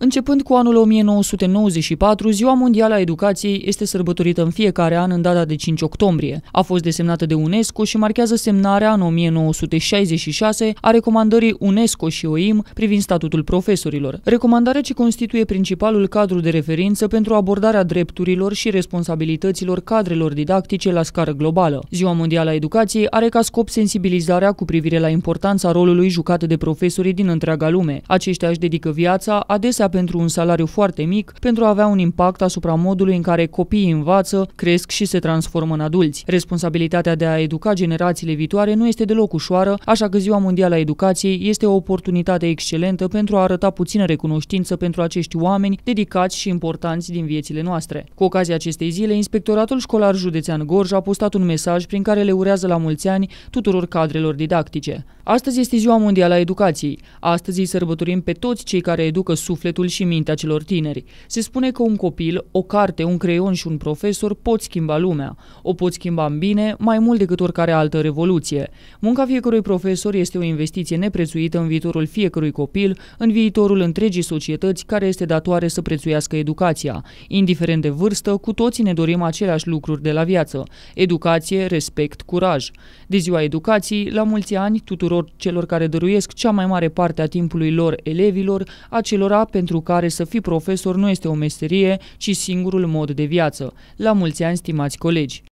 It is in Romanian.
Începând cu anul 1994, Ziua Mondială a Educației este sărbătorită în fiecare an în data de 5 octombrie. A fost desemnată de UNESCO și marchează semnarea în 1966 a recomandării UNESCO și OIM privind statutul profesorilor. Recomandarea ce constituie principalul cadru de referință pentru abordarea drepturilor și responsabilităților cadrelor didactice la scară globală. Ziua Mondială a Educației are ca scop sensibilizarea cu privire la importanța rolului jucat de profesorii din întreaga lume. Aceștia își dedică viața adesea pentru un salariu foarte mic pentru a avea un impact asupra modului în care copiii învață, cresc și se transformă în adulți. Responsabilitatea de a educa generațiile viitoare nu este deloc ușoară, așa că Ziua Mondială a Educației este o oportunitate excelentă pentru a arăta puțină recunoștință pentru acești oameni dedicați și importanți din viețile noastre. Cu ocazia acestei zile, Inspectoratul Școlar Județean Gorj a postat un mesaj prin care le urează la mulți ani tuturor cadrelor didactice. Astăzi este Ziua Mondială a Educației. Astăzi îi sărbătorim pe toți cei care educă sufletul sufletul și mintea celor tineri. Se spune că un copil, o carte, un creion și un profesor pot schimba lumea. O pot schimba în bine mai mult decât oricare altă revoluție. Munca fiecărui profesor este o investiție neprețuită în viitorul fiecărui copil, în viitorul întregii societăți care este datoare să prețuiască educația. Indiferent de vârstă, cu toții ne dorim aceleași lucruri de la viață. Educație, respect, curaj. De ziua educației, la mulți ani tuturor celor care dăruiesc cea mai mare parte a timpului lor elevilor, acelora pentru pentru care să fii profesor nu este o meserie, ci singurul mod de viață. La mulți ani, stimați colegi!